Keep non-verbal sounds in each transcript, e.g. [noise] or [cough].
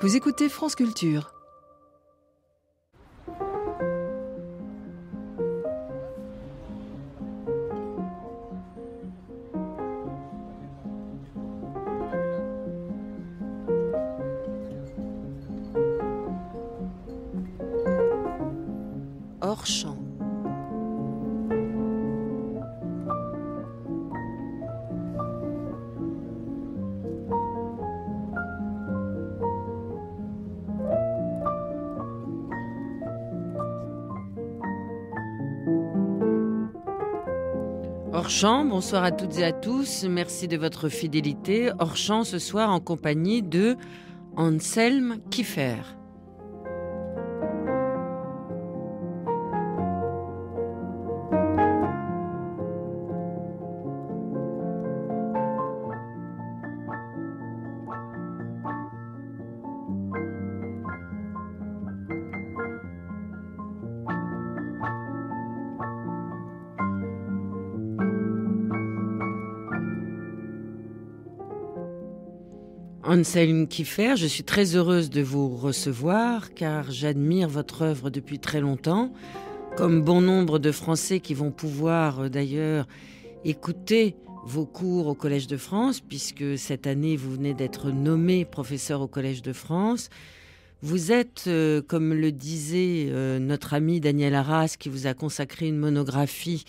Vous écoutez France Culture. Bonsoir à toutes et à tous. Merci de votre fidélité. Orchamp ce soir en compagnie de Anselm Kiefer. je suis très heureuse de vous recevoir car j'admire votre œuvre depuis très longtemps, comme bon nombre de Français qui vont pouvoir euh, d'ailleurs écouter vos cours au Collège de France, puisque cette année vous venez d'être nommé professeur au Collège de France. Vous êtes, euh, comme le disait euh, notre ami Daniel Arras, qui vous a consacré une monographie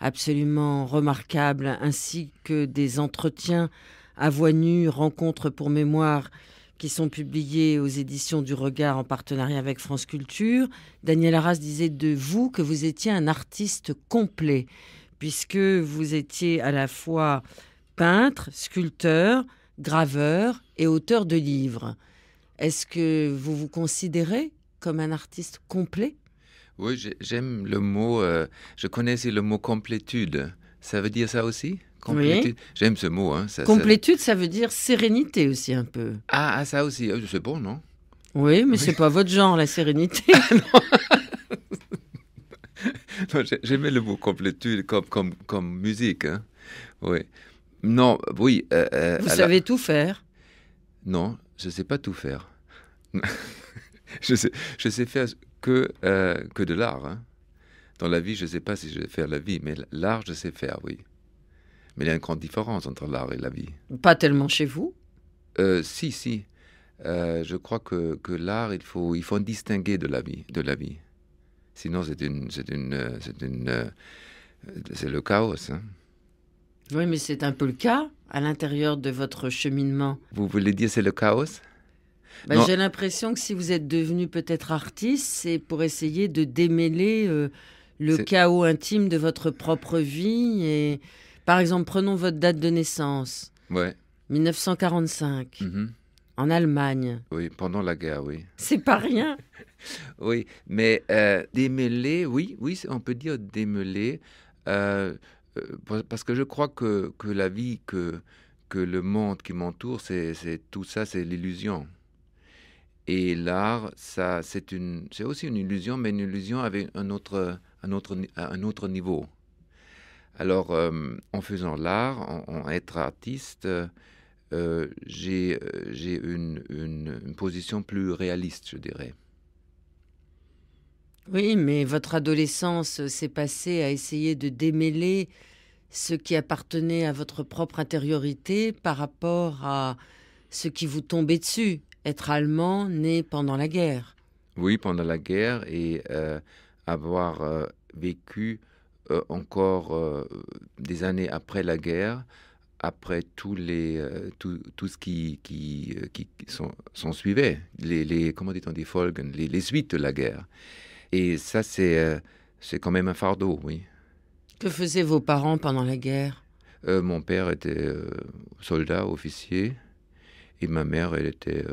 absolument remarquable, ainsi que des entretiens à voix nue, rencontres pour mémoire, qui sont publiées aux éditions du Regard en partenariat avec France Culture, Daniel Arras disait de vous que vous étiez un artiste complet, puisque vous étiez à la fois peintre, sculpteur, graveur et auteur de livres. Est-ce que vous vous considérez comme un artiste complet Oui, j'aime le mot, euh, je connais le mot complétude. Ça veut dire ça aussi J'aime ce mot. Hein, complétude, ça... veut dire sérénité aussi un peu. Ah, ah ça aussi, euh, c'est bon, non Oui, mais c'est pas votre genre, la sérénité. [laughs] Ah, [laughs] J'aimais le mot complétude comme, comme, comme musique. Hein. Oui. Non, oui. Euh, euh, Vous savez tout faire Non, je ne sais pas tout faire. [laughs] je, sais, je sais faire que, que de l'art. Hein. Dans la vie, je ne sais pas si je vais faire la vie, mais l'art, je sais faire, oui. Mais il y a une grande différence entre l'art et la vie. Pas tellement chez vous euh, Si, si. Euh, je crois que, que l'art, il faut, il faut distinguer de la vie. De la vie. Sinon, c'est une, c'est une, c'est une, euh, c'est le chaos. Hein. Oui, mais c'est un peu le cas à l'intérieur de votre cheminement. Vous voulez dire c'est le chaos bah, J'ai l'impression que si vous êtes devenu peut-être artiste, c'est pour essayer de démêler euh, le chaos intime de votre propre vie et par exemple, prenons votre date de naissance. Ouais. 1945. Mhm. En Allemagne. Oui, pendant la guerre, oui. [laughs] C'est pas rien. [laughs] oui, mais euh, démêler, oui, oui, on peut dire démêler, euh, euh, parce que je crois que, la vie, que, que le monde qui m'entoure, c'est tout ça, c'est l'illusion. Et l'art, ça, c'est c'est aussi une illusion, mais une illusion avec un autre, un autre, un autre niveau. Alors, euh, en faisant l'art, en, être artiste, euh, euh, j'ai une, position plus réaliste, je dirais. Oui, mais votre adolescence s'est passée à essayer de démêler ce qui appartenait à votre propre intériorité par rapport à ce qui vous tombait dessus, être allemand né pendant la guerre. Oui, pendant la guerre et avoir vécu euh, encore euh, des années après la guerre, après les, euh, tout, ce qui, qui, qui s'en suivait, les, les, des folgen, les, suites de la guerre. Et ça, c'est c'est quand même un fardeau, oui. Que faisaient vos parents pendant la guerre Mon père était soldat, officier, et ma mère, elle était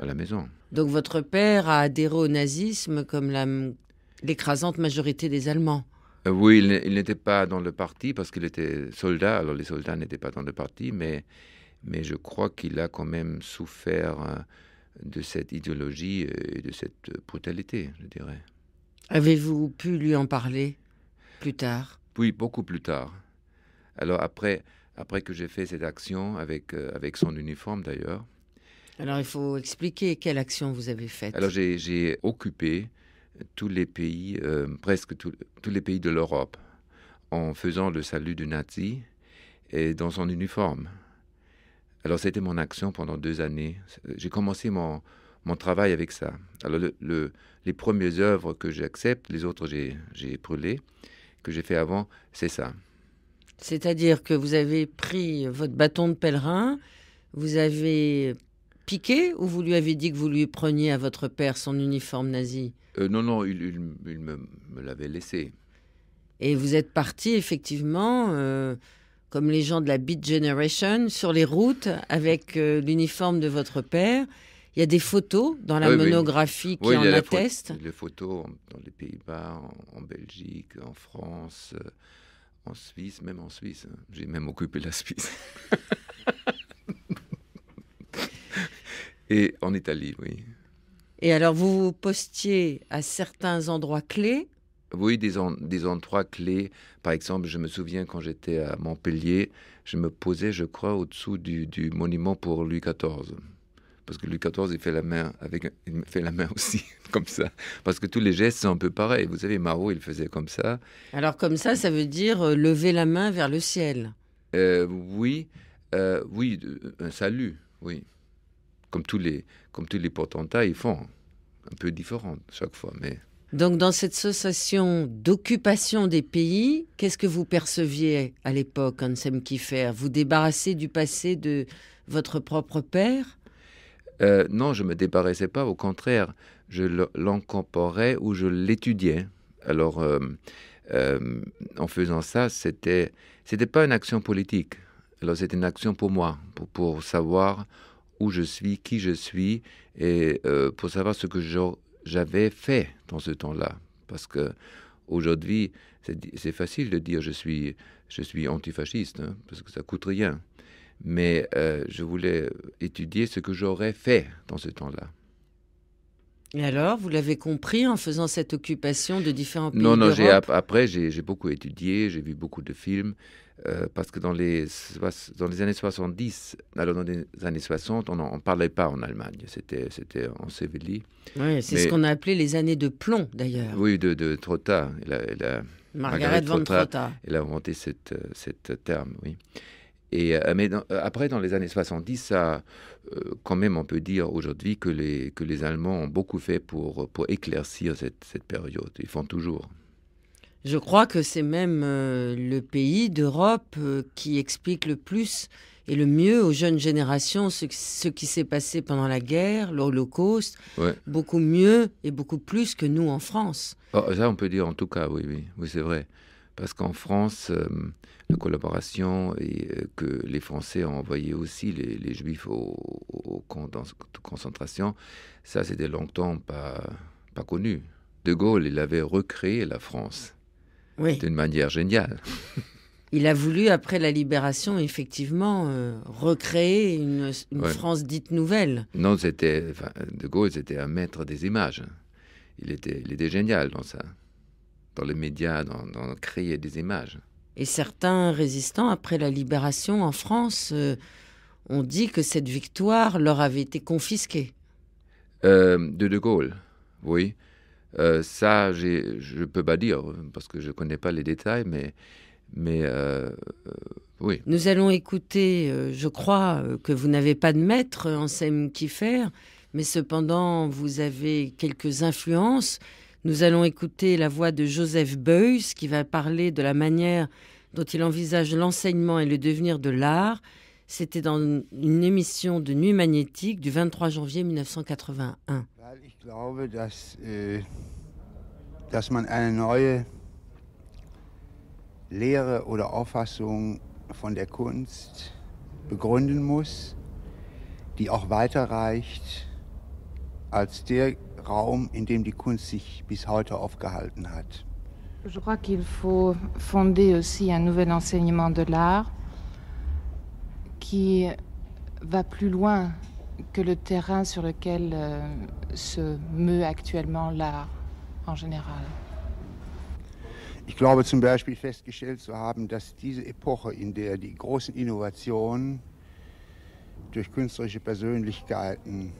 à la maison. Donc votre père a adhéré au nazisme comme l'écrasante majorité des Allemands euh, oui, il, n'était pas dans le parti parce qu'il était soldat. Alors les soldats n'étaient pas dans le parti, mais, mais je crois qu'il a quand même souffert euh, de cette idéologie et de cette brutalité, je dirais. Avez-vous pu lui en parler plus tard Oui, beaucoup plus tard. Alors après, après que j'ai fait cette action avec, euh, avec son uniforme d'ailleurs. Alors il faut expliquer quelle action vous avez faite. Alors j'ai occupé tous les pays, euh, presque tous les pays de l'Europe, en faisant le salut du nazi et dans son uniforme. Alors c'était mon action pendant deux années. J'ai commencé mon, mon travail avec ça. Alors les premières œuvres que j'accepte, les autres j'ai brûlées, que j'ai fait avant, c'est ça. C'est-à-dire que vous avez pris votre bâton de pèlerin, vous avez piqué ou vous lui avez dit que vous lui preniez à votre père son uniforme nazi euh, Non, non, il, me, l'avait laissé. Et vous êtes parti effectivement, euh, comme les gens de la Beat Generation, sur les routes avec euh, l'uniforme de votre père. Il y a des photos dans la monographie qui en attestent. Les photos dans les Pays-Bas, en, en, Belgique, en France, en Suisse, même en Suisse. Hein. J'ai même occupé la Suisse. [laughs] Et en Italie, oui. Et alors, vous postiez à certains endroits clés Oui, des, des endroits clés. Par exemple, je me souviens quand j'étais à Montpellier, je me posais, je crois, au-dessous du, monument pour Louis XIV parce que Louis XIV, il fait la main avec, il fait la main [laughs] aussi comme ça, parce que tous les gestes sont un peu pareils. Vous savez, Marot, il faisait comme ça. Alors comme ça, ça veut dire euh, lever la main vers le ciel. Euh, oui, euh, oui, un salut, oui comme tous les, comme tous les potentats, ils font un peu différent chaque fois. Mais... Donc, dans cette sensation d'occupation des pays, qu'est-ce que vous perceviez à l'époque, Ansem Kiffer Vous débarrassez du passé de votre propre père euh, Non, je ne me débarrassais pas. Au contraire, je l'incorporais ou je l'étudiais. Alors, euh, euh, en faisant ça, c'était c'était pas une action politique. Alors, c'était une action pour moi, pour savoir où je suis, qui je suis, et euh, pour savoir ce que j'avais fait dans ce temps-là. Parce que aujourd'hui, c'est facile de dire je suis, je suis antifasciste, hein, parce que ça coûte rien. Mais euh, je voulais étudier ce que j'aurais fait dans ce temps-là. Et alors, vous l'avez compris en faisant cette occupation de différents pays Non, non, après, j'ai beaucoup étudié, j'ai vu beaucoup de films. Euh, parce que dans les, dans les années 70, à dans des années 60, on n'en parlait pas en Allemagne. C'était en Oui, c'est ce qu'on a appelé les années de plomb, d'ailleurs. Oui, de, de Trotta. Margaret, von Trotta. Elle a inventé cette, cette terme, oui. Et, euh, mais euh, après, dans les années 70, ça, quand même, on peut dire aujourd'hui que les, que les Allemands ont beaucoup fait pour, pour éclaircir cette, cette période. Ils font toujours. Je crois que c'est même euh, le pays d'Europe euh, qui explique le plus et le mieux aux jeunes générations ce, qui s'est passé pendant la guerre, l'Holocauste, beaucoup mieux et beaucoup plus que nous en France. Oh, ça, on peut dire en tout cas, oui, oui, oui c'est vrai. Parce qu'en France, euh, la collaboration et que les Français ont envoyé aussi les, Juifs au, au de concentration, ça, c'était longtemps pas, pas connu. De Gaulle, il avait recréé la France d'une manière géniale. [laughs] Il a voulu, après la libération, effectivement, euh, recréer une, France dite nouvelle. Non, c'était De Gaulle, c'était un maître des images. Il était, était génial dans ça, dans les médias, dans, créer des images. Et certains résistants, après la libération en France, euh, ont dit que cette victoire leur avait été confisquée. Euh, de De Gaulle, oui. Euh, ça, je ne peux pas dire, parce que je ne connais pas les détails, mais, euh, euh, oui. Nous allons écouter, je crois que vous n'avez pas de maître en qui faire, mais cependant, vous avez quelques influences. Nous allons écouter la voix de Joseph Beuys, qui va parler de la manière dont il envisage l'enseignement et le devenir de l'art. C'était dans une, émission de Nuit Magnétique du 23 janvier 1981. Ich glaube, äh, dass, man eine neue Lehre oder Auffassung von der Kunst begründen muss, die auch weiterreicht als der Raum, in dem die Kunst sich bis heute aufgehalten hat. Je crois qu'il faut fonder aussi un nouvel enseignement de l'art qui va plus loin que le terrain sur lequel euh, se meut actuellement l'art en général. Ich glaube zum Beispiel festgestellt zu haben, dass diese Epoche, in der die großen Innovationen durch künstlerische Persönlichkeiten,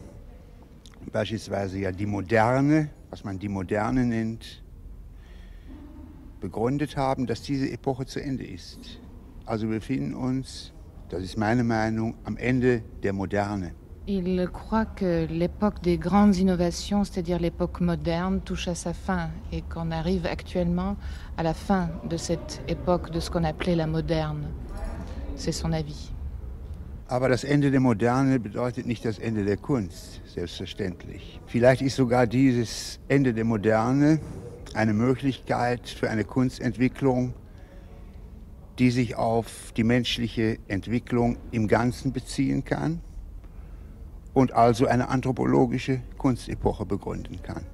beispielsweise ja die Moderne, was man die Moderne nennt, begründet haben, dass diese Epoche zu Ende ist. Also wir befinden uns das ist meine Meinung am Ende der Moderne. Il croit que l'époque des grandes innovations, c'est-à-dire l'époque moderne, touche à sa fin et qu'on arrive actuellement à la fin de cette époque de ce qu'on appelait la moderne. C'est son avis. Aber das Ende der Moderne bedeutet nicht das Ende der Kunst, selbstverständlich. Vielleicht ist sogar dieses Ende der Moderne eine Möglichkeit für eine Kunstentwicklung, die sich auf die menschliche Entwicklung im Ganzen beziehen kann und also eine anthropologische Kunstepoche begründen kann.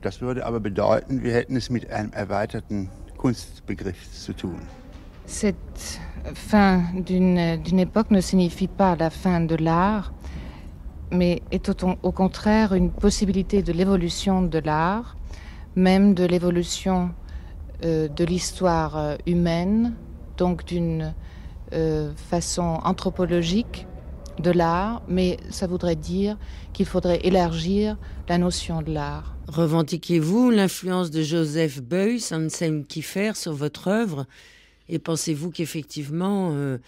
Das würde aber bedeuten, wir hätten es mit einem erweiterten Kunstbegriff zu tun. Cette fin d'une époque ne signifie pas la fin de l'art, mais est au, au contraire une possibilité de l'évolution de l'art, même de l'évolution euh, de l'histoire euh, humaine, donc d'une euh, façon anthropologique de l'art, mais ça voudrait dire qu'il faudrait élargir la notion de l'art. Revendiquez-vous l'influence de Joseph Beuys, Anselm Kiefer sur votre œuvre et pensez-vous qu'effectivement euh,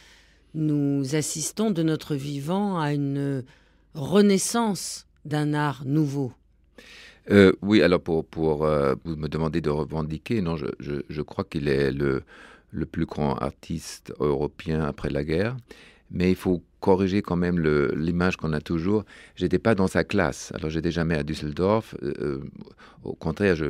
nous assistons de notre vivant à une renaissance d'un art nouveau euh, Oui, alors pour, pour vous me demander de revendiquer, non, je crois qu'il est le, le plus grand artiste européen après la guerre. Mais il faut corriger quand même l'image qu'on a toujours. J'étais pas dans sa classe. Alors, j'étais jamais à Düsseldorf. Euh, euh, au contraire, je,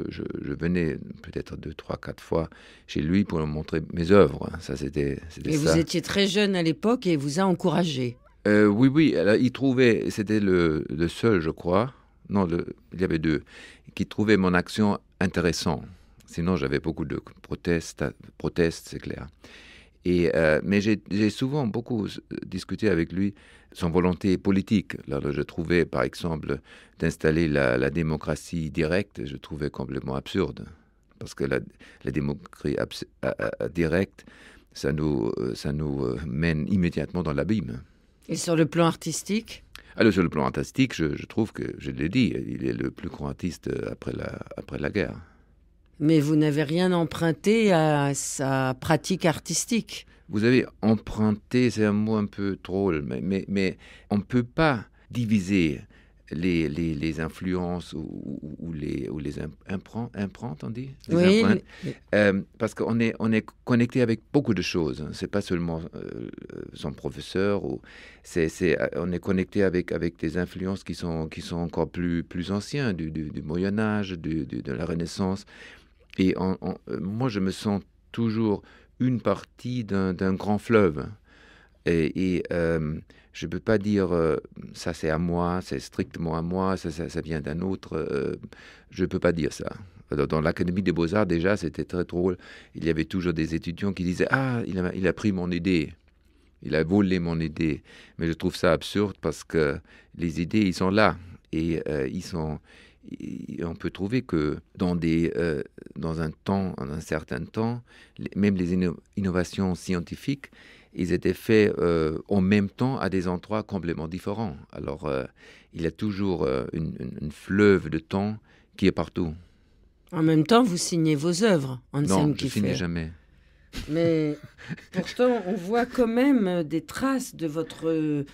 venais peut-être deux, trois, quatre fois chez lui pour lui montrer mes œuvres. Ça, c'était Et vous étiez très jeune à l'époque et vous a encouragé. Euh, oui, oui. il trouvait, c'était le, seul, je crois. Non, il y avait deux qui trouvaient mon action intéressante. Sinon, j'avais beaucoup de protestes, c'est clair. Euh, mais j'ai souvent beaucoup euh, discuté avec lui son volonté politique. je trouvais, par exemple, d'installer la, démocratie directe, je trouvais complètement absurde. Parce que la, démocratie directe, ça nous, euh, mène immédiatement dans l'abîme. Et sur le plan artistique Alors, sur le plan artistique, je, trouve que, je l'ai dit, il est le plus grand artiste après la guerre mais vous n'avez rien emprunté à sa pratique artistique. Vous avez emprunté, c'est un mot un peu drôle, mais, mais, on ne peut pas diviser les, influences ou, les, ou les emprunts, on dit oui, euh, Parce qu'on est, on est connecté avec beaucoup de choses. Hein. C'est pas seulement euh, son professeur. Ou, euh, on est connecté avec, avec des influences qui sont, qui sont encore plus, plus anciennes, du, Moyen Âge, de la Renaissance. Et euh, moi, je me sens toujours une partie d'un, grand fleuve. Et, euh, je ne peux pas dire euh, ça c'est à moi, c'est strictement à moi, ça, ça, vient d'un autre. je ne peux pas dire ça. Dans, l'Académie des beaux-arts, déjà, c'était très drôle. Il y avait toujours des étudiants qui disaient Ah, il a, il a pris mon idée. Il a volé mon idée. Mais je trouve ça absurde parce que les idées, ils sont là. Et ils sont on peut trouver que dans, des, euh, dans un temps, en un certain temps, même les innovations scientifiques, ils étaient faits euh, en même temps à des endroits complètement différents. Alors, euh, il y a toujours une, fleuve de temps qui est partout. En même temps, vous signez vos œuvres en Non, je ne signe jamais. Mais pourtant, on voit quand même des traces de votre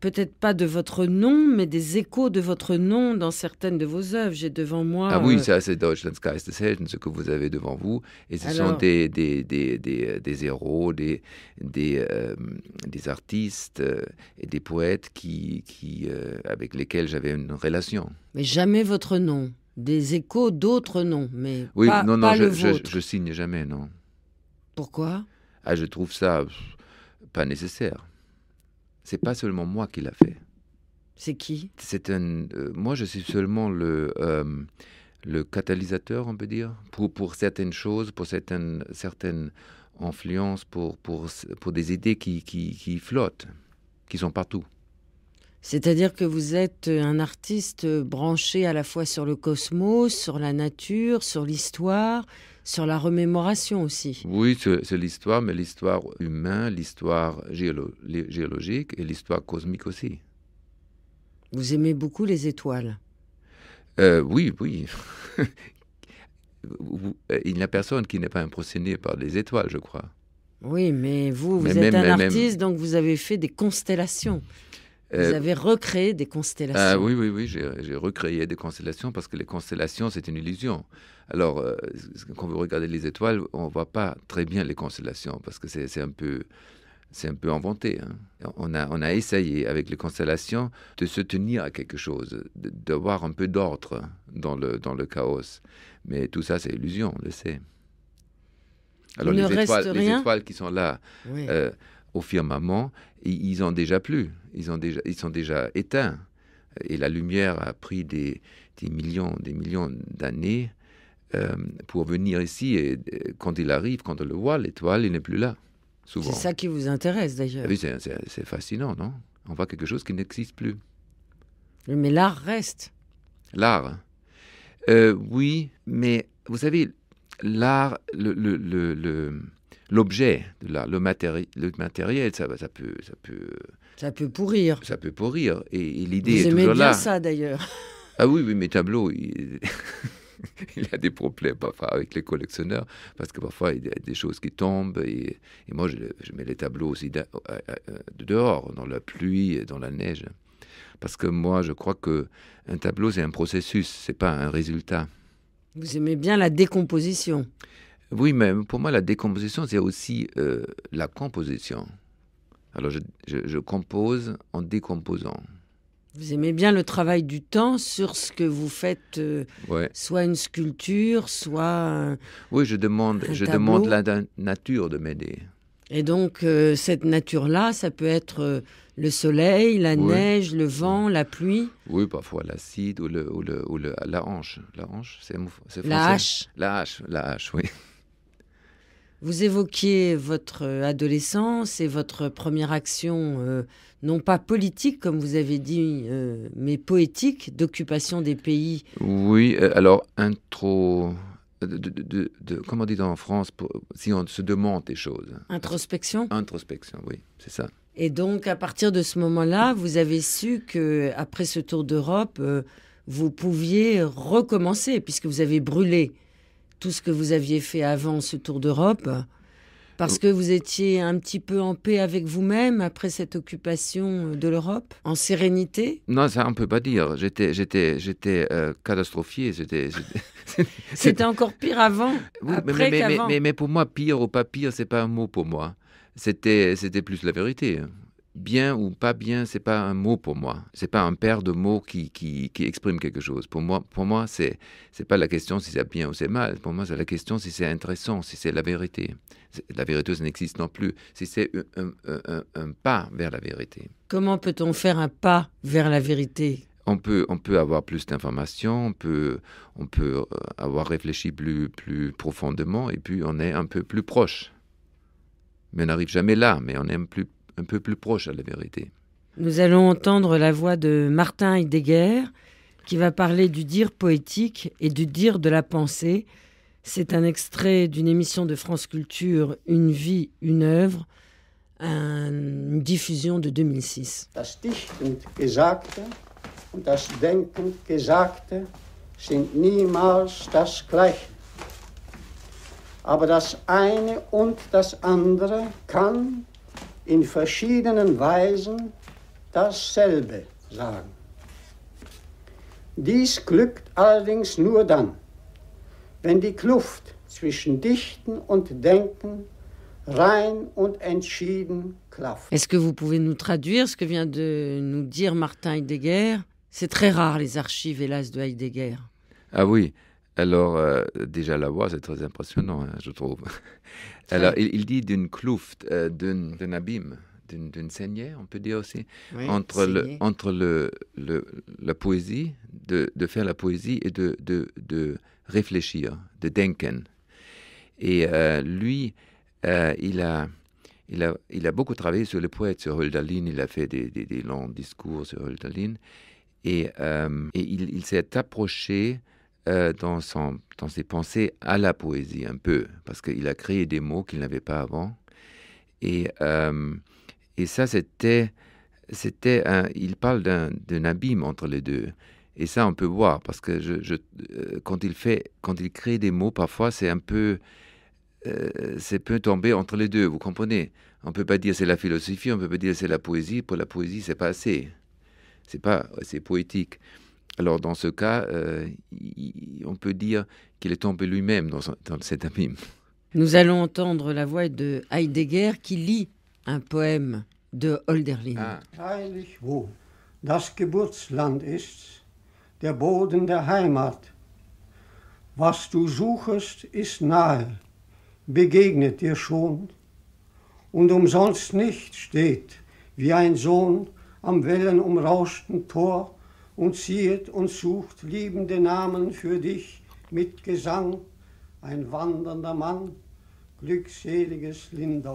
peut-être pas de votre nom, mais des échos de votre nom dans certaines de vos œuvres. J'ai devant moi. Ah oui, euh, ça c'est Deutschlands Helden, ce que vous avez devant vous. Et ce sont des, des, des, des, euh, héros, des, des, euh, des artistes et des poètes qui, qui, avec lesquels j'avais une relation. Mais jamais votre nom. Des échos d'autres noms, mais oui, pas, non, non, je, le vôtre. je signe jamais, non. Pourquoi Ah, je trouve ça pas nécessaire c'est pas seulement moi qui l'a fait. C'est qui C'est un. Euh, moi, je suis seulement le euh, catalyseur, on peut dire, pour certaines choses, pour certaines certaines influences, pour pour pour des idées qui, qui flottent, qui sont partout. C'est-à-dire que vous êtes un artiste branché à la fois sur le cosmos, sur la nature, sur l'histoire, sur la remémoration aussi. Oui, c'est l'histoire, mais l'histoire humaine, l'histoire géologique et l'histoire cosmique aussi. Vous aimez beaucoup les étoiles euh, Oui, oui. [laughs] Euh, il n'y a personne qui n'est pas impressionné par les étoiles, je crois. Oui, mais vous, vous êtes un artiste, donc vous avez fait des constellations. Euh, vous avez recréé des constellations. Ah oui, oui, oui, j'ai recréé des constellations parce que les constellations, c'est une illusion. Alors, euh, quand vous regardez les étoiles, on ne voit pas très bien les constellations parce que c'est un peu c'est un peu inventé. Hein. On, a, on a essayé avec les constellations de se tenir à quelque chose, d'avoir un peu d'ordre dans le, dans le chaos. Mais tout ça, c'est illusion, on le sait. Alors les étoiles, qui sont là euh, au firmament, ils ont déjà plu, ils, ont déjà, ils sont déjà éteints. Et la lumière a pris des, des millions, des millions d'années euh, pour venir ici. Et euh, quand il arrive, quand on le voit, l'étoile, il n'est plus là. Souvent. C'est ça qui vous intéresse d'ailleurs. Oui, c'est fascinant, non On voit quelque chose qui n'existe plus. Mais l'art reste. L'art. Euh, oui, mais vous savez, l'art, l'objet le, de le, le, matériel, ça, ça, peut, ça peut. Ça peut pourrir. Ça peut pourrir. Et, l'idée est toujours là. Vous aimez bien ça d'ailleurs. Ah oui, oui, mes tableaux. [laughs] [laughs] il y a des problèmes parfois avec les collectionneurs parce que parfois il y a des choses qui tombent et, moi je, mets les tableaux aussi euh, euh, euh, dehors dans la pluie et dans la neige parce que moi je crois que un tableau c'est un processus c'est pas un résultat vous aimez bien la décomposition oui mais pour moi la décomposition c'est aussi la composition alors je compose en décomposant vous aimez bien le travail du temps sur ce que vous faites, euh, soit une sculpture, soit. oui, je demande, je demande la nature de m'aider. Et donc, euh, cette nature-là, ça peut être euh, le soleil, la neige, le vent, la pluie. Oui, parfois l'acide ou, le, ou, le, ou la hanche. La hanche, c'est La hache. La hache, la hache, oui. [laughs] Vous évoquiez votre euh, adolescence et votre première action, euh, non pas politique, comme vous avez dit, euh, mais poétique, d'occupation des pays. Oui, alors, intro. De, de, comment dit en France, si on se demande des choses Introspection Introspection, oui, c'est ça. Et donc, à partir de ce moment-là, vous avez su que après ce tour d'Europe, vous pouviez recommencer, puisque vous avez brûlé tout ce que vous aviez fait avant ce tour d'Europe parce que vous étiez un petit peu en paix avec vous-même après cette occupation euh, de l'Europe, en sérénité Non, ça on peut pas dire. J'étais, j'étais, j'étais euh, [laughs] C'était encore pire avant. [laughs] mais, pour moi, pire ou pas pire, c'est pas un mot pour moi. C'était, c'était plus la vérité bien ou pas bien, c'est pas un mot pour moi. C'est pas un paire de mots qui, qui, exprime quelque chose. Pour moi, pour moi, c'est c'est pas la question si c'est bien ou c'est mal. Pour moi, c'est la question si c'est intéressant, si c'est la vérité. La vérité ça n'existe non plus. Si c'est un, pas vers la vérité. Comment peut-on faire un pas vers la vérité on peut, on peut avoir plus d'informations, on peut, on peut euh, avoir réfléchi plus, plus profondément et puis on est un peu plus proche. Mais on n'arrive jamais là, mais on est un plus, un peu plus proche à la vérité. Nous allons entendre la voix de Martin Heidegger qui va parler du dire poétique et du dire de la pensée. C'est un extrait d'une émission de France Culture, Une vie, une œuvre, une diffusion de 2006. Aber das eine und das andere kann in verschiedenen Weisen dasselbe sagen. Dies glückt allerdings nur dann, wenn die Kluft zwischen Dichten und Denken rein und entschieden klafft. Est-ce que vous pouvez nous traduire ce que vient de nous dire Martin Heidegger C'est très rare les archives, hélas, de Heidegger. Ah oui, Alors, euh, déjà la voix, c'est très impressionnant, hein, je trouve. Alors, il, dit d'une cloufte, euh, d'un abîme, d'une saignée, on peut dire aussi, entre, le, entre le, la poésie, de, de, faire la poésie et de, de, de réfléchir, de denken. Et euh, lui, il a... Il a, il a, beaucoup travaillé sur le poète, sur Huldalin, Il a fait des, des, longs discours sur Huldalin, Et, il s'est approché euh, dans, son, ses pensées à la poésie un peu, parce qu'il a créé des mots qu'il n'avait pas avant. Et, euh, et ça, c'était... c'était un, il parle d'un, d'un abîme entre les deux. Et ça, on peut voir, parce que je, euh, quand, il fait, quand il crée des mots, parfois, c'est un peu... c'est peut tomber entre les deux, vous comprenez On peut pas dire c'est la philosophie, on peut pas dire c'est la poésie. Pour la poésie, c'est pas assez. C'est pas, c'est poétique. Alors dans ce cas, euh, on peut dire qu'il est tombé lui-même dans, dans, cet abîme. Nous allons entendre la voix de Heidegger qui lit un poème de Holderlin. Ah. Heilig wo das Geburtsland ist, der Boden der Heimat. Was du suchest, ist nahe, begegnet dir schon. Und umsonst nicht steht, wie ein Sohn am wellenumrauschten Tor, und zieht und sucht liebende Namen für dich mit Gesang, ein wandernder Mann,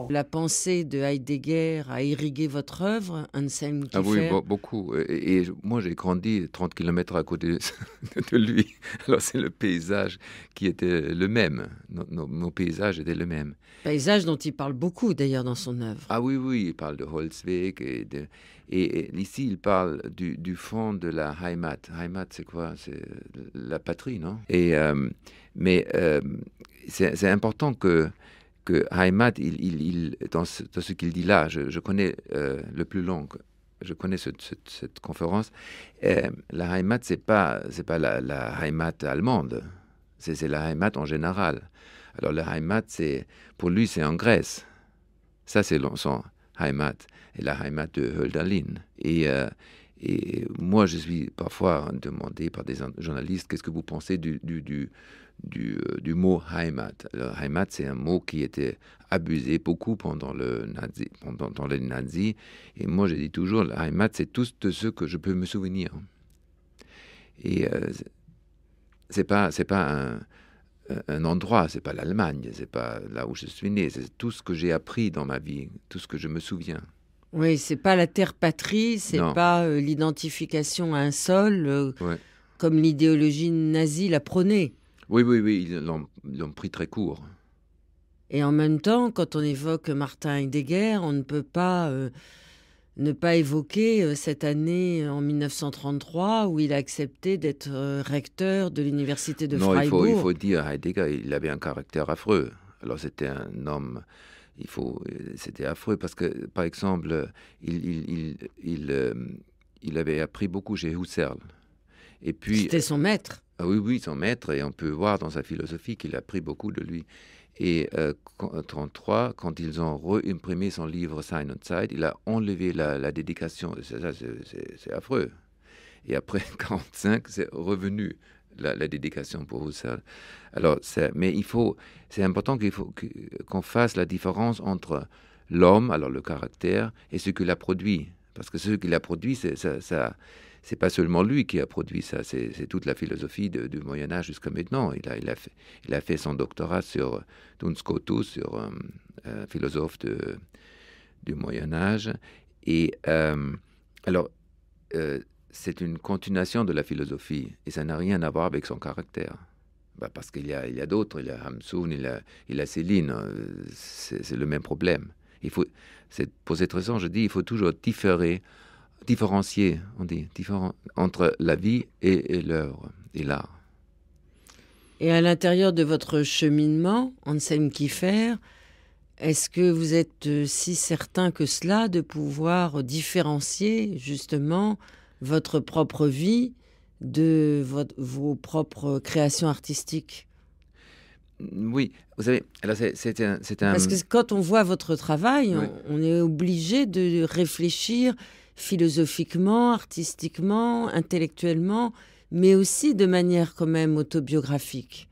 La pensée de Heidegger a irrigué votre œuvre, Anselm Kiefer. Ah oui, beaucoup. Et, moi, j'ai grandi 30 km à côté [laughs] de, lui. Alors, c'est le paysage qui était le même. Nos, paysages étaient le même. Paysage dont il parle beaucoup, d'ailleurs, dans son œuvre. Ah oui, oui, il parle de Holzweg. Et, ici, il parle du, fond de la Heimat. Heimat, c'est quoi C'est la patrie, non et, euh, Mais euh, c'est important que que Heimat, il, dans ce, qu'il dit là, je, connais euh, le plus long, je connais cette conférence. Euh, la Heimat, c'est pas c'est pas la, Heimat allemande, c'est la Heimat en général. Alors la Heimat, c'est pour lui, c'est en Grèce. Ça, c'est son Heimat et la Heimat de Hölderlin. Et euh, et moi, je suis parfois demandé par des journalistes qu'est-ce que vous pensez du, du euh, du, mot Heimat. Heimat, c'est un mot qui était abusé beaucoup pendant, le nazi, pendant, les nazis. Et moi, j'ai dit toujours, Heimat, c'est tout ce que je peux me souvenir. Et euh, c'est pas, c'est pas un, endroit, c'est pas l'Allemagne, c'est pas là où je suis né, c'est tout ce que j'ai appris dans ma vie, tout ce que je me souviens. Oui, c'est pas la terre patrie, c'est pas euh, l'identification à un sol, comme l'idéologie nazie la prenait. Oui, oui, oui, ils l'ont pris très court. Et en même temps, quand on évoque Martin Heidegger, on ne peut pas euh, ne pas évoquer euh, cette année en 1933 où il a accepté d'être euh, recteur de l'université de Freiburg. Non, il, faut, dire, Heidegger, il avait un caractère affreux. Alors c'était un homme, il faut, c'était affreux parce que, par exemple, il, il, il avait appris beaucoup chez Husserl. Et puis, c'était son maître. Ah oui, oui, son maître, et on peut voir dans sa philosophie qu'il a pris beaucoup de lui. Et euh, euh, en 33, quand ils ont réimprimé son livre Sign on Side, il a enlevé la, dédication. C'est affreux. Et après 45, [laughs] c'est revenu la, dédication pour Husserl. Alors, mais il faut, c'est important qu'il faut qu'on fasse la différence entre l'homme, alors le caractère, et ce qu'il a produit, parce que ce qu'il a produit, c'est ça, ça c'est pas seulement lui qui a produit ça, c'est toute la philosophie du Moyen Âge jusqu'à maintenant. Il a, il, a fait, il a fait son doctorat sur Duns sur euh, un philosophe du Moyen Âge. Et euh, alors, euh, c'est une continuation de la philosophie, et ça n'a rien à voir avec son caractère. Bah, parce qu'il y a, d'autres, il y a Hamsun, il y a, il Céline, c'est, le même problème. Il faut, pour cette raison, je dis, il faut toujours différer différencier, on dit, entre la vie et, l'œuvre et l'art. Et à l'intérieur de votre cheminement, Anselm Kiffer, est-ce que vous êtes euh, si certain que cela de pouvoir différencier justement votre propre vie de vos propres créations artistiques oui, vous savez, c'est un, Parce que quand on voit votre travail, on, est obligé de réfléchir philosophiquement, artistiquement, intellectuellement, mais aussi de manière quand même autobiographique.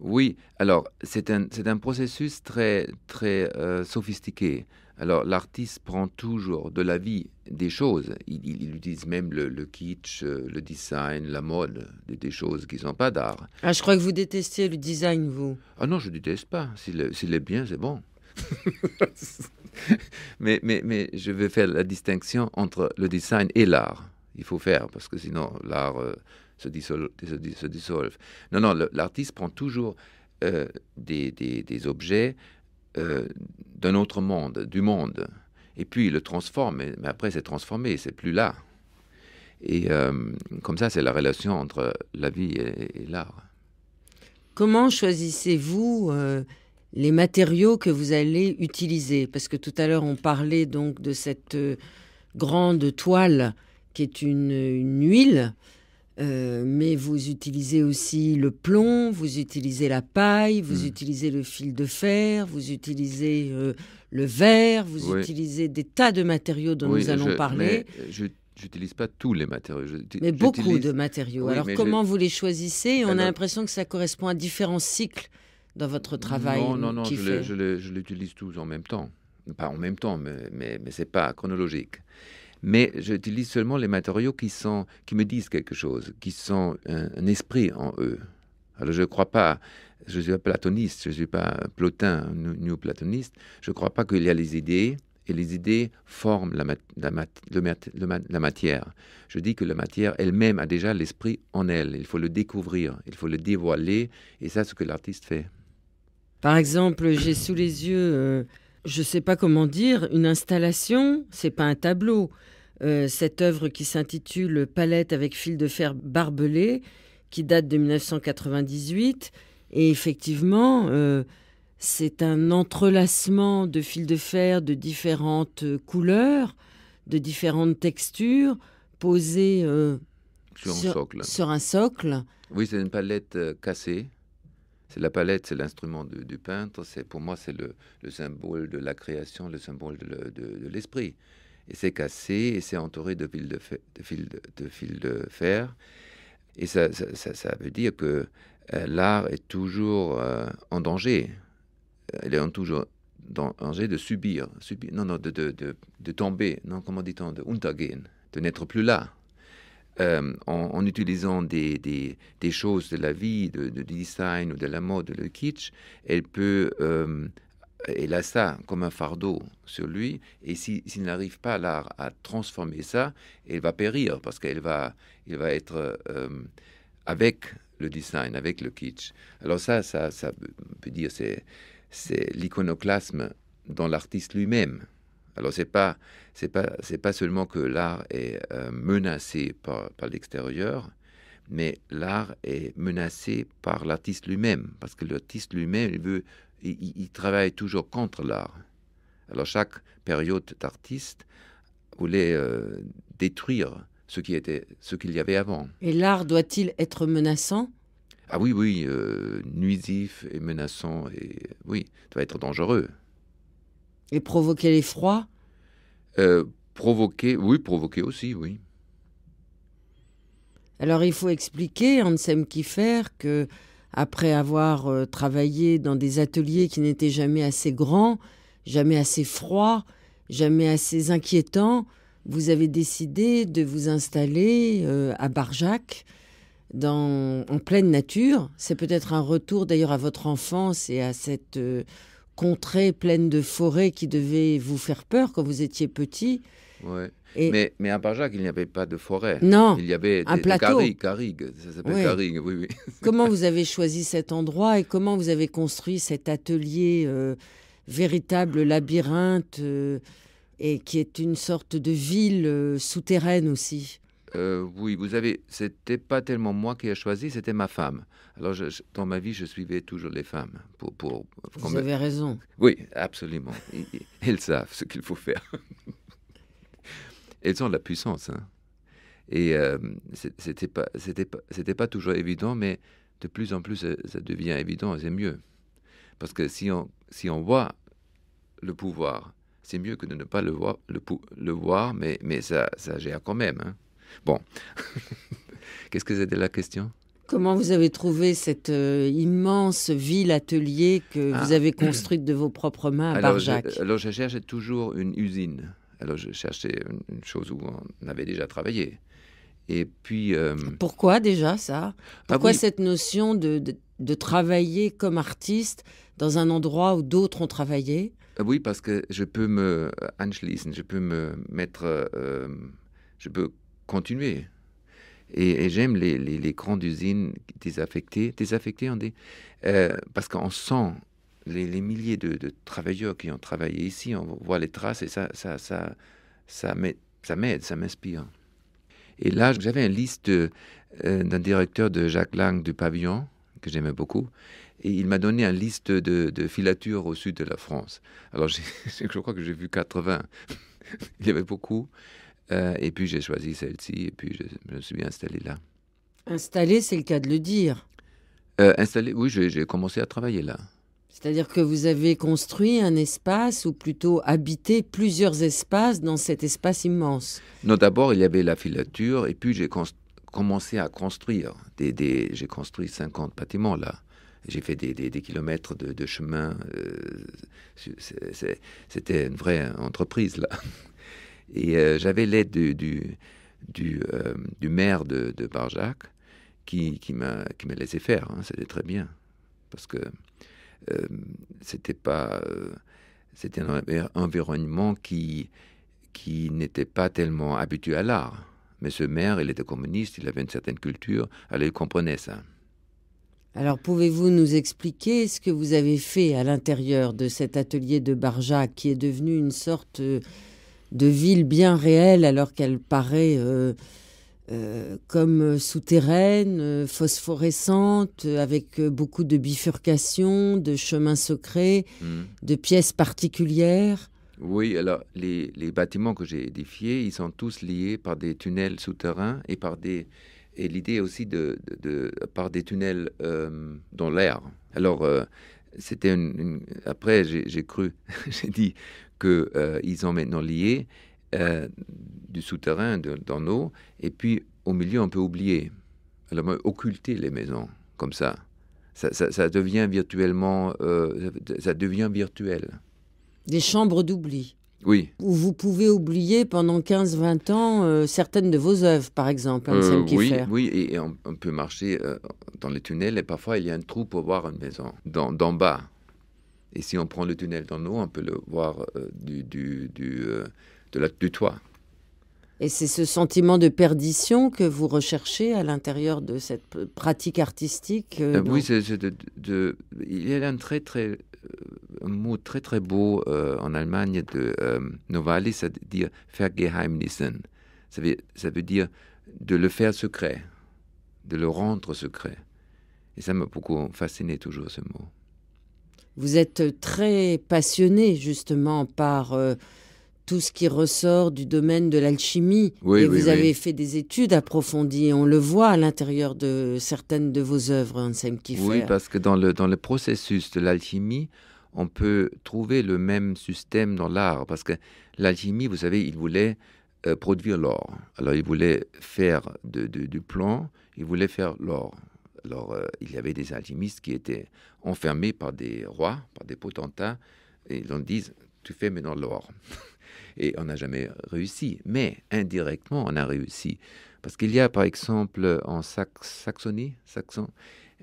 Oui, alors c'est un, un, processus très, très euh, sophistiqué. Alors l'artiste prend toujours de la vie des choses. Il, utilise même le, kitsch, euh, le design, la mode, des, choses qui ne sont pas d'art. Ah, je crois que vous détestiez le design, vous. Ah non, je ne déteste pas. S'il est bien, c'est bon. [laughs] mais, mais, mais je vais faire la distinction entre le design et l'art. Il faut faire, parce que sinon l'art euh, se, dissolve, se, Non, non, l'artiste prend toujours euh, des, des, objets euh, d'un autre monde, du monde, et puis il le transforme, mais, après c'est transformé, c'est plus là. Et comme ça, c'est la relation entre la vie et, et l'art. Comment choisissez-vous les matériaux que vous allez utiliser. Parce que tout à l'heure, on parlait donc de cette euh, grande toile qui est une, huile, euh, mais vous utilisez aussi le plomb, vous utilisez la paille, vous hmm. utilisez le fil de fer, vous utilisez euh, le verre, vous utilisez des tas de matériaux dont nous allons parler. je n'utilise pas tous les matériaux. mais beaucoup de matériaux. Alors comment vous les choisissez On a l'impression que ça correspond à différents cycles dans votre travail Non, non, non, je l'utilise tous en même temps. Pas en même temps, mais, mais, ce n'est pas chronologique. Mais j'utilise seulement les matériaux qui, sont, qui me disent quelque chose, qui sont un, esprit en eux. Alors je ne crois pas, je ne suis pas platoniste, je ne suis pas plotin, néo-platoniste, je ne crois pas qu'il y a les idées, et les idées forment la, la, matière. Je dis que la matière elle-même a déjà l'esprit en elle. Il faut le découvrir, il faut le dévoiler, et ça, c'est ce que l'artiste fait. Par exemple, j'ai sous les yeux, euh, je ne sais pas comment dire, une installation, c'est pas un tableau. Euh, cette œuvre qui s'intitule Palette avec fil de fer barbelé, qui date de 1998. Et effectivement, euh, c'est un entrelacement de fils de fer de différentes couleurs, de différentes textures, posées sur, un socle. Oui, c'est une palette cassée la palette, c'est l'instrument du, peintre. C'est pour moi, c'est le, symbole de la création, le symbole de, l'esprit. Et c'est cassé et c'est entouré de fils de, fer, de, fil de, de fer. Et ça, ça, veut dire que euh, l'art est toujours euh, en danger. Il est toujours en danger de subir, non, de, de tomber, non, comment dit-on, de untergehen, de n'être plus là. Euh, en, utilisant des, choses de la vie, de, du design ou de la mode, le kitsch, elle peut... Euh, a ça comme un fardeau sur lui, et s'il n'arrive pas l'art à transformer ça, elle va périr parce qu'elle va, il va être euh, avec le design, avec le kitsch. Alors ça, ça, ça peut dire c'est l'iconoclasme dans l'artiste lui-même. Alors c'est pas pas seulement que l'art est euh, menacé par, l'extérieur, mais l'art est menacé par l'artiste lui-même parce que l'artiste lui-même il veut il, travaille toujours contre l'art. Alors chaque période d'artiste voulait euh, détruire ce qui était ce qu'il y avait avant. Et l'art doit-il être menaçant Ah oui oui, euh, nuisif et menaçant et oui, doit être dangereux. Et provoquer l'effroi euh, Provoquer, oui, provoquer aussi, oui. Alors il faut expliquer, Ansem Kiffer, que après avoir euh, travaillé dans des ateliers qui n'étaient jamais assez grands, jamais assez froids, jamais assez inquiétants, vous avez décidé de vous installer euh, à Barjac, en pleine nature. C'est peut-être un retour d'ailleurs à votre enfance et à cette euh, contrée pleine de forêts qui devait vous faire peur quand vous étiez petit. Mais, à Barjac, il n'y avait pas de forêt. Non. Il y avait un plateau. Ça s'appelle oui, [laughs] comment vous avez choisi cet endroit et comment vous avez construit cet atelier euh, véritable labyrinthe euh, et qui est une sorte de ville euh, souterraine aussi euh, oui, vous avez. C'était pas tellement moi qui ai choisi, c'était ma femme. Alors, dans ma vie, je suivais toujours les femmes. vous avez raison. Oui, absolument. Elles savent ce qu'il faut faire. Elles ont la puissance. Hein. Et euh, ce c'était pas, c'était pas, c'était pas toujours évident, mais de plus en plus, euh, ça, devient évident. C'est mieux, parce que si on, si on voit le pouvoir, c'est mieux que de ne pas le voir, le, le voir, mais, mais ça, ça gère quand même. Hein. Bon, [laughs] qu'est-ce que c'était la question Comment vous avez trouvé cette euh, immense ville-atelier que ah. vous avez construite de vos propres mains à Barjac Alors, je cherchais toujours une usine. Alors, je cherchais une, chose où on avait déjà travaillé. Et puis. Euh, Pourquoi déjà ça ah Pourquoi cette notion de, travailler comme artiste dans un endroit où d'autres ont travaillé ah Oui, parce que je peux me euh, anschließen, je peux me mettre. je peux continuer. Et, j'aime les, grandes usines désaffectées, désaffectées euh, parce qu'on sent les, milliers de, travailleurs qui ont travaillé ici, on voit les traces et ça, ça, ça, ça m'aide, ça m'inspire. Et là, j'avais une liste euh, d'un directeur de Jacques Lang du Pavillon, que j'aimais beaucoup, et il m'a donné une liste de, de, filatures au sud de la France. Alors, [laughs] je crois que j'ai vu 80. [laughs] il y avait beaucoup. Euh, et puis j'ai choisi celle-ci, et puis je, me suis bien installé là. Installé, c'est le cas de le dire. Euh, installé, oui, j'ai commencé à travailler là. C'est-à-dire que vous avez construit un espace, ou plutôt habité plusieurs espaces dans cet espace immense. Non, d'abord, il y avait la filature, et puis j'ai commencé à construire. j'ai construit 50 bâtiments là. J'ai fait des, kilomètres de, chemin. Euh, c'était une vraie entreprise là. Et euh, j'avais l'aide du, du, euh, maire de, Barjac qui, qui m'a laissé faire. Hein. C'était très bien. Parce que euh, c'était pas. c'était un environnement qui, qui n'était pas tellement habitué à l'art. Mais ce maire, il était communiste, il avait une certaine culture, alors il comprenait ça. Alors pouvez-vous nous expliquer ce que vous avez fait à l'intérieur de cet atelier de Barjac qui est devenu une sorte de ville bien réelle alors qu'elle paraît euh, euh, comme souterraine, euh, phosphorescente, avec beaucoup de bifurcations, de chemins secrets, hmm. de pièces particulières. Oui, alors les, bâtiments que j'ai édifiés, ils sont tous liés par des tunnels souterrains et par des et l'idée aussi de, par des tunnels dans l'air. Alors c'était une, une, après j'ai cru, [laughs] j'ai dit qu'ils euh, ont maintenant lié euh, du souterrain dans l'eau, et puis au milieu, on peut oublier. Alors, occulter les maisons comme ça. Ça, devient virtuellement, euh, ça devient virtuel. Des chambres d'oubli. Oui. Où vous pouvez oublier pendant 15-20 ans certaines de vos œuvres, par exemple. oui, oui, et, on, peut marcher dans les tunnels et parfois il y a un trou pour voir une maison, d'en bas. Et si on prend le tunnel dans l'eau, on peut le voir euh, du, du, euh, de la, du toit. Et c'est ce sentiment de perdition que vous recherchez à l'intérieur de cette pratique artistique euh, Oui, de, il y a un, très, très, mot très très beau en Allemagne de Novalis, c'est-à-dire vergeheimnissen. Ça ça veut dire de le faire secret, de le rendre secret. Et ça m'a beaucoup fasciné toujours ce mot. Vous êtes très passionné justement par euh, tout ce qui ressort du domaine de l'alchimie. Oui, et vous avez fait des études approfondies, on le voit à l'intérieur de certaines de vos œuvres, Anselm Kiefer. Oui, parce que dans le, dans le processus de l'alchimie, on peut trouver le même système dans l'art, parce que l'alchimie, vous savez, il voulait euh, produire l'or. Alors il voulait faire du plomb, il voulait faire l'or. Alors, euh, il y avait des alchimistes qui étaient enfermés par des rois, par des potentats, et ils ont disent Tu fais maintenant l'or. [laughs] et on n'a jamais réussi, mais indirectement, on a réussi. Parce qu'il y a, par exemple, en Saxonie, Saxon,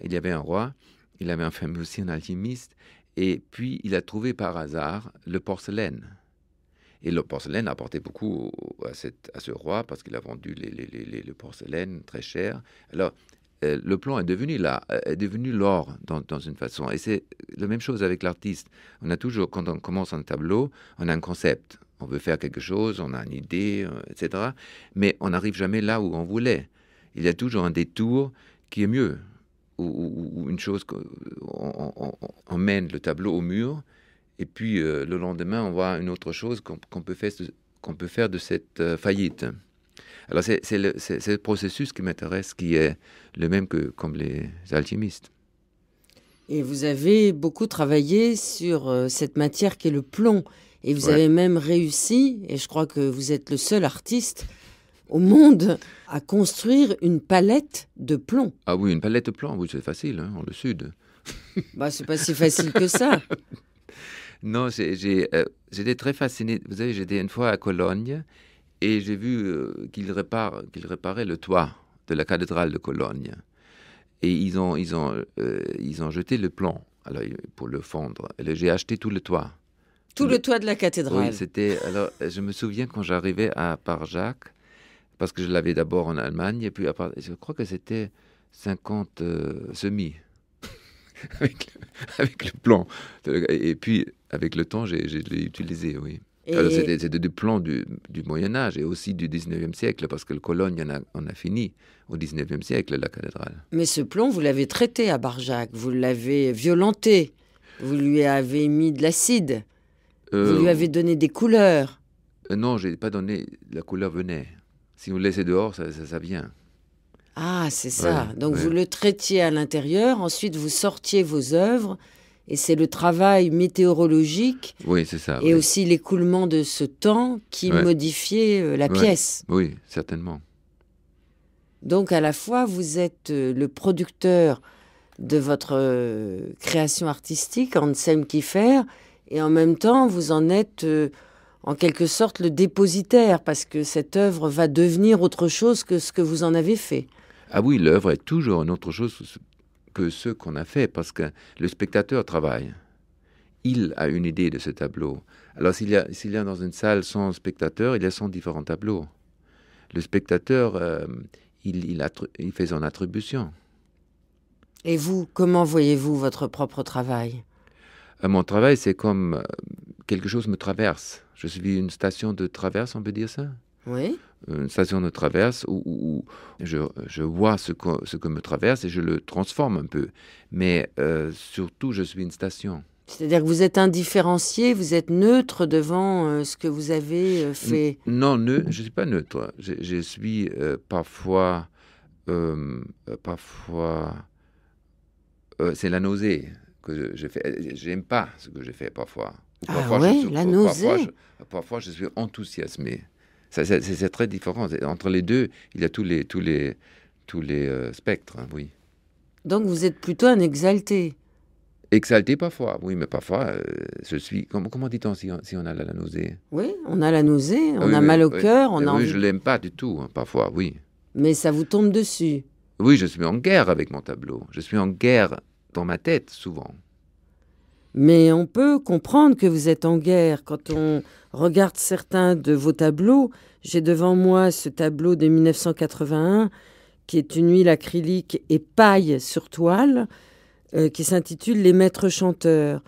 il y avait un roi, il avait enfermé aussi un alchimiste, et puis il a trouvé par hasard le porcelaine. Et le porcelaine apportait beaucoup à, ce roi parce qu'il a vendu les, les, les, très cher. Alors, euh, le plan est devenu là, euh, est devenu l'or dans, une façon. Et c'est la même chose avec l'artiste. On a toujours, quand on commence un tableau, on a un concept. On veut faire quelque chose, on a une idée, euh, etc. Mais on n'arrive jamais là où on voulait. Il y a toujours un détour qui est mieux, ou, une chose qu'on on, mène le tableau au mur, et puis le lendemain, on voit une autre chose qu'on peut, faire, de cette faillite. Alors c'est ce processus qui m'intéresse, qui est le même que comme les alchimistes. Et vous avez beaucoup travaillé sur euh, cette matière qui est le plomb. Et vous avez même réussi, et je crois que vous êtes le seul artiste au monde à construire une palette de plomb. Ah oui, une palette de plomb, oui, c'est facile, en hein, le sud. [laughs] bah, c'est pas si facile que ça. [laughs] non, euh, j'étais très fasciné. Vous savez, j'étais une fois à Cologne et j'ai vu euh, qu'ils réparaient le toit de la cathédrale de Cologne. Et ils ont, ils ont, euh, ils ont jeté le plan alors, pour le fondre. J'ai acheté tout le toit. Tout le, toit de la cathédrale. Oui, c'était. Alors, je me souviens quand j'arrivais à Parjac, parce que je l'avais d'abord en Allemagne, et puis à je crois que c'était 50 euh, semis. [laughs] avec, le, plan. Et puis, avec le temps, j'ai, utilisé, oui. C'était ah, du plomb du, Moyen Âge et aussi du 19e siècle, parce que le Cologne en a, fini au 19e siècle, la cathédrale. Mais ce plomb, vous l'avez traité à Barjac, vous l'avez violenté, vous lui avez mis de l'acide, vous euh, lui avez donné des couleurs. Euh, non, je n'ai pas donné, la couleur venait. Si vous le laissez dehors, ça, vient. Ah, c'est ça. Donc vous le traitiez à l'intérieur, ensuite vous sortiez vos œuvres et c'est le travail météorologique et aussi l'écoulement de ce temps qui modifiait euh, la pièce. Oui, certainement. Donc à la fois, vous êtes euh, le producteur de votre euh, création artistique, qui fait, et en même temps, vous en êtes en quelque sorte le dépositaire, parce que cette œuvre va devenir autre chose que ce que vous en avez fait. Ah oui, l'œuvre est toujours une autre chose que ce qu'on a fait, parce que le spectateur travaille. Il a une idée de ce tableau. Alors s'il y, a, a dans une salle sans spectateur, il y a 100 différents tableaux. Le spectateur, euh, il, il, fait son attribution. Et vous, comment voyez-vous votre propre travail euh, Mon travail, c'est comme euh, quelque chose me traverse. Je suis une station de traverse, on peut dire ça Oui. Euh, une station de traverse où, je, vois ce que, ce que me traverse et je le transforme un peu. Mais euh, surtout, je suis une station. C'est-à-dire que vous êtes indifférencié, vous êtes neutre devant euh, ce que vous avez fait. non, je ne suis pas neutre. Je, suis parfois... parfois c'est la nausée que je, je fais. J'aime pas ce que je fais parfois. ah oui, la nausée parfois je suis enthousiasmé. C'est très différent. Entre les deux, il y a tous les, tous les, tous les euh, spectres, hein, oui. Donc vous êtes plutôt un exalté Exalté parfois, oui, mais parfois, euh, je suis. Comment, dit-on si, on a la, nausée Oui, on a la nausée, ah on a mal au cœur, on a. Envie... je l'aime pas du tout, hein, parfois, oui. Mais ça vous tombe dessus Oui, je suis en guerre avec mon tableau. Je suis en guerre dans ma tête, souvent. Mais on peut comprendre que vous êtes en guerre. Quand on regarde certains de vos tableaux, j'ai devant moi ce tableau de 1981 qui est une huile acrylique et paille sur toile euh, qui s'intitule Les maîtres chanteurs.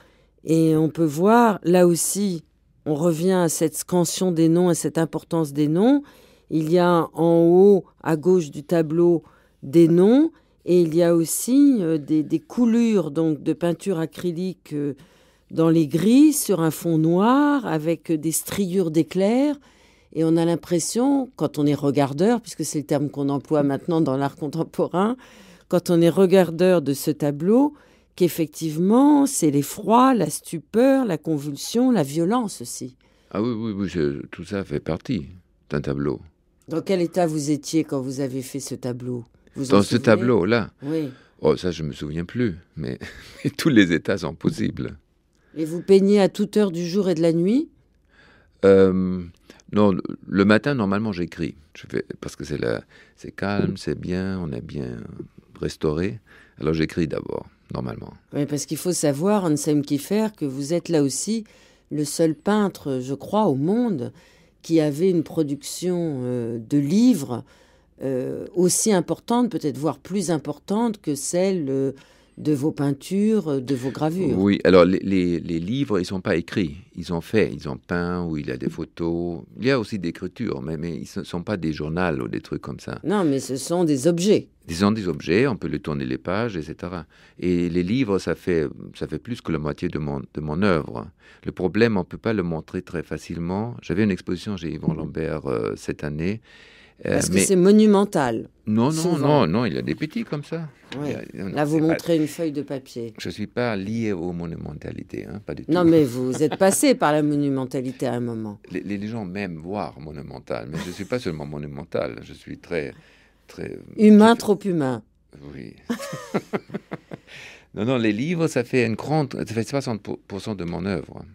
Et on peut voir, là aussi, on revient à cette scansion des noms, à cette importance des noms. Il y a en haut, à gauche du tableau, des noms et il y a aussi euh, des, coulures donc de peinture acrylique euh, dans les gris sur un fond noir avec euh, des striures d'éclairs. Et on a l'impression, quand on est regardeur, puisque c'est le terme qu'on emploie maintenant dans l'art contemporain, quand on est regardeur de ce tableau, qu'effectivement, c'est l'effroi, la stupeur, la convulsion, la violence aussi. Ah oui, oui, oui tout ça fait partie d'un tableau. Dans quel état vous étiez quand vous avez fait ce tableau dans ce tableau-là. Oui. Oh, ça, je ne me souviens plus, [laughs] mais, tous les états sont possibles. Et vous peignez à toute heure du jour et de la nuit euh, Non, le matin, normalement, j'écris. parce que c'est, calme, c'est bien, on est bien restauré. Alors j'écris d'abord, normalement. Oui, parce qu'il faut savoir, Anselm faire que vous êtes là aussi le seul peintre, je crois, au monde qui avait une production euh, de livres euh, aussi importante, peut-être voire plus importante que celle euh, de vos peintures, euh, de vos gravures. Oui, alors les, livres, ils ne sont pas écrits, ils ont fait, ils ont peint, ou il y a des [laughs] photos, il y a aussi des écritures, mais, mais ils ne sont pas des journaux ou des trucs comme ça. Non, mais ce sont des objets. Ils des objets, on peut les tourner les pages, etc. Et les livres, ça fait, ça fait plus que la moitié de mon, de mon œuvre. Le problème, on ne peut pas le montrer très facilement. J'avais une exposition chez Yvon mm. Lambert cette année, euh, Parce que c'est monumental. Non, non, non, non, il y a des petits comme ça. Là, vous montrez une feuille de papier. Je ne suis pas lié aux monumentalités, hein, pas du tout. Non, mais [laughs] vous êtes passé par la monumentalité à un moment. Les, gens m'aiment voir monumental, mais je ne suis pas seulement monumental, je suis très... très humain, trop humain. Oui. [laughs] non, non, les livres, ça fait, une grande, ça fait 60% de mon œuvre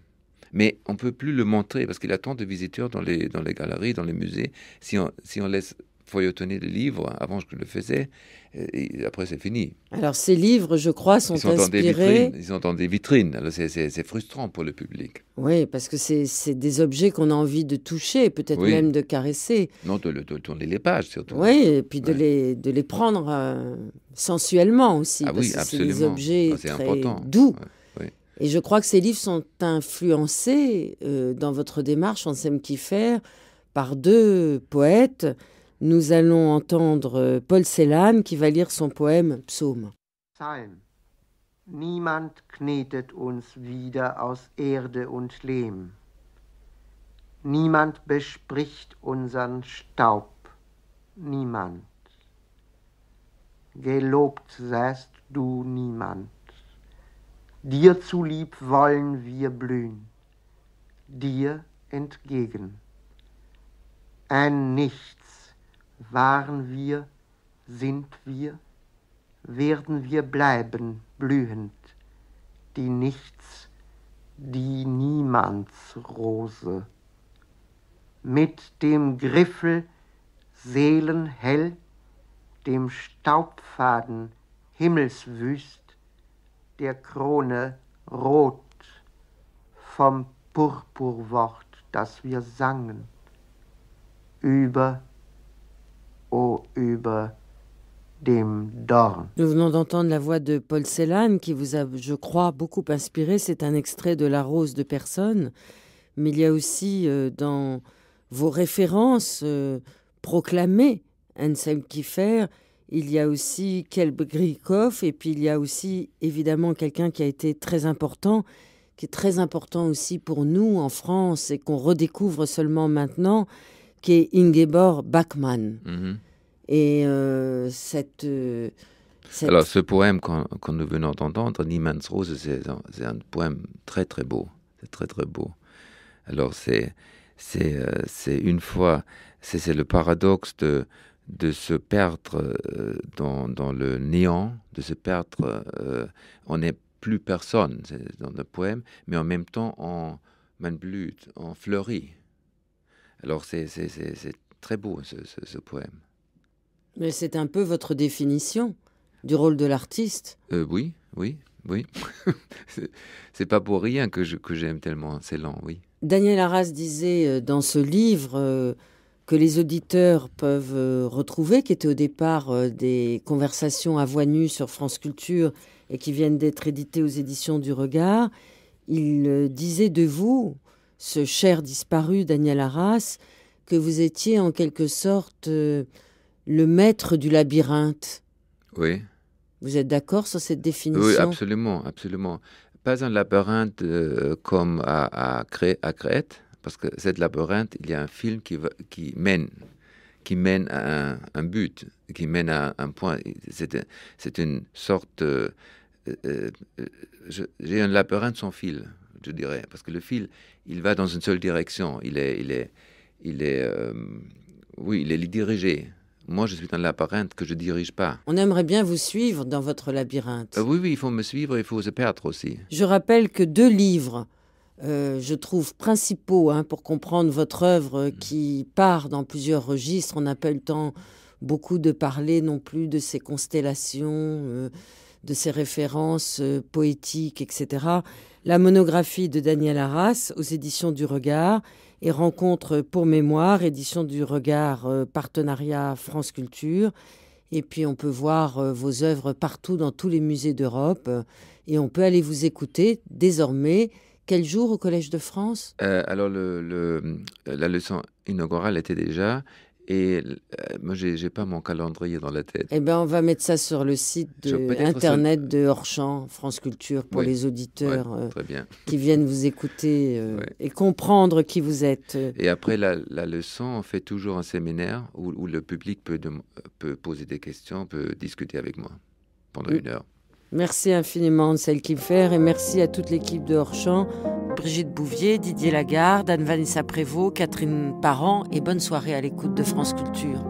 mais on ne peut plus le montrer parce qu'il a tant de visiteurs dans les, dans les galeries, dans les musées. Si on, si on laisse feuilletonner les livres avant que je le faisais, euh, et après c'est fini. Alors ces livres, je crois, sont, ils sont des vitrines, ils sont dans des vitrines, c'est frustrant pour le public. Oui, parce que c'est des objets qu'on a envie de toucher, peut-être même de caresser. Non, de, tourner les pages surtout. Oui, et puis de, les, de les prendre euh, sensuellement aussi, ah parce oui, que c'est des objets ah, important. doux. Et je crois que ces livres sont influencés euh, dans votre démarche en qui faire, par deux poètes. Nous allons entendre euh, Paul Celan qui va lire son poème Psaume. Psalm. Niemand knetet uns wieder aus Erde und Lehm. Niemand bespricht unseren Staub. Niemand. Gelobt seist du niemand. Dir zulieb wollen wir blühen, dir entgegen. Ein Nichts waren wir, sind wir, werden wir bleiben blühend, die Nichts, die Niemandsrose. Mit dem Griffel seelenhell, dem Staubfaden himmelswüst, Krone rot vom Purpurwort, das wir sangen. Über, o über Nous venons d'entendre la voix de Paul Celan qui vous a, je crois, beaucoup inspiré. C'est un extrait de La Rose de Personne. Mais il y a aussi euh, dans vos références euh, proclamées, qui Kiefer, il y a aussi Kelbrikov, et puis il y a aussi évidemment quelqu'un qui a été très important, qui est très important aussi pour nous en France et qu'on redécouvre seulement maintenant, qui est Ingeborg Bachmann. Mhm. Et euh, euh, cette, Alors ce poème qu'on nous venons d'entendre, Niemann's Rose, c'est un, poème très très beau. C'est très très beau. Alors c'est euh, une fois, c'est le paradoxe de de se perdre euh, dans, le néant, de se perdre. Euh, on n'est plus personne dans le poème, mais en même temps, on on fleurit. Alors c'est très beau ce, poème. Mais c'est un peu votre définition du rôle de l'artiste. Euh, oui, oui, oui. [laughs] c'est pas pour rien que j'aime que tellement ces oui. Daniel Arras disait dans ce livre que les auditeurs peuvent euh, retrouver, qui étaient au départ euh, des conversations à voix nue sur France Culture et qui viennent d'être éditées aux éditions du Regard. Il euh, disait de vous, ce cher disparu Daniel Arras, que vous étiez en quelque sorte le maître du labyrinthe. Oui. Vous êtes d'accord sur cette définition Oui, absolument, absolument. Pas un labyrinthe comme à, à Crète, parce que cette labyrinthe, il y a un film qui, qui mène qui mène à un, but, qui mène à un point. C'est une sorte... Euh, euh J'ai un labyrinthe sans fil, je dirais, parce que le fil, il va dans une seule direction. Il est... Il est, il est euh, oui, il est dirigé. Moi, je suis un labyrinthe que je ne dirige pas. On aimerait bien vous suivre dans votre labyrinthe. Euh, oui, oui, il faut me suivre, il faut se perdre aussi. Je rappelle que deux livres euh, je trouve, principaux hein, pour comprendre votre œuvre euh, mmh. qui part dans plusieurs registres. On n'a pas eu le temps beaucoup de parler non plus de ces constellations, euh, de ces références poétiques, etc. La monographie de Daniel Arras aux éditions du Regard et rencontre pour mémoire, édition du Regard, partenariat France Culture. Et puis on peut voir vos œuvres partout dans tous les musées d'Europe et on peut aller vous écouter désormais quel jour au Collège de France euh, Alors, le, la leçon inaugurale était déjà. Et euh, moi, je n'ai pas mon calendrier dans la tête. Eh bien, on va mettre ça sur le site Internet de horschamp France Culture, pour les auditeurs euh, qui viennent vous écouter et comprendre qui vous êtes. Et après la, leçon, on fait toujours un séminaire où, le public peut, peut poser des questions, peut discuter avec moi pendant mm. une heure. Merci infiniment celle qui fait et merci à toute l'équipe de hors Brigitte Bouvier, Didier Lagarde, Anne-Vanessa Prévost, Catherine Parent et bonne soirée à l'écoute de France Culture.